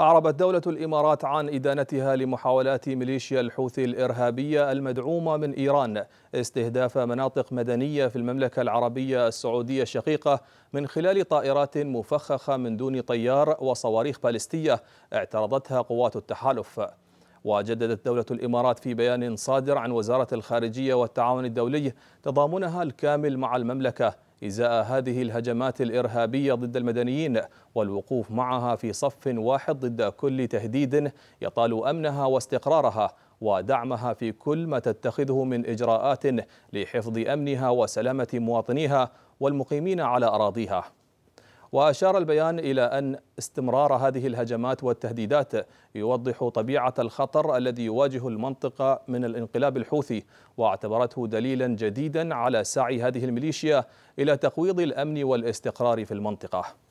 أعربت دولة الإمارات عن إدانتها لمحاولات ميليشيا الحوثي الإرهابية المدعومة من إيران استهداف مناطق مدنية في المملكة العربية السعودية الشقيقة من خلال طائرات مفخخة من دون طيار وصواريخ باليستية اعترضتها قوات التحالف وجددت دولة الإمارات في بيان صادر عن وزارة الخارجية والتعاون الدولي تضامنها الكامل مع المملكة إزاء هذه الهجمات الإرهابية ضد المدنيين والوقوف معها في صف واحد ضد كل تهديد يطال أمنها واستقرارها ودعمها في كل ما تتخذه من إجراءات لحفظ أمنها وسلامة مواطنيها والمقيمين على أراضيها وأشار البيان إلى أن استمرار هذه الهجمات والتهديدات يوضح طبيعة الخطر الذي يواجه المنطقة من الانقلاب الحوثي واعتبرته دليلا جديدا على سعي هذه الميليشيا إلى تقويض الأمن والاستقرار في المنطقة